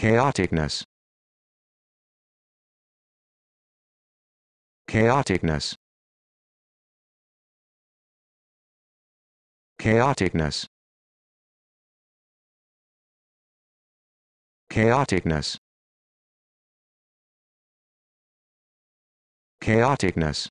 chaoticness chaoticness chaoticness chaoticness chaoticness